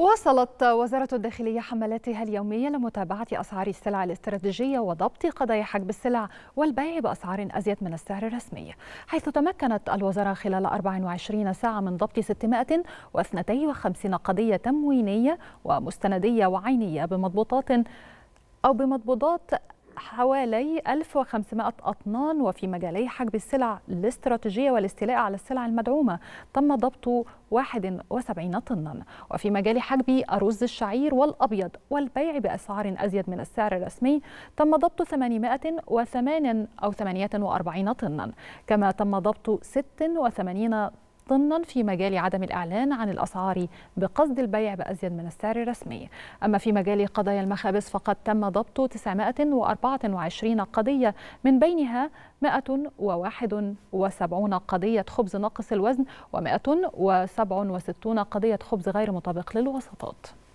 واصلت وزارة الداخلية حملاتها اليومية لمتابعة أسعار السلع الاستراتيجية وضبط قضايا حجب السلع والبيع بأسعار أزيد من السعر الرسمي حيث تمكنت الوزارة خلال 24 ساعة من ضبط 652 قضية تموينية ومستندية وعينية بمضبوطات أو بمضبوطات حوالي 1500 أطنان وفي مجالي حجب السلع الاستراتيجية والاستيلاء على السلع المدعومة تم ضبط 71 طنا وفي مجال حجب أرز الشعير والأبيض والبيع بأسعار أزيد من السعر الرسمي تم ضبط 808 أو 48 طنا كما تم ضبط 86 طنا في مجال عدم الإعلان عن الأسعار بقصد البيع بأزيد من السعر الرسمي أما في مجال قضايا المخابز فقد تم ضبط 924 قضية من بينها 171 قضية خبز ناقص الوزن و167 قضية خبز غير مطابق للوسطات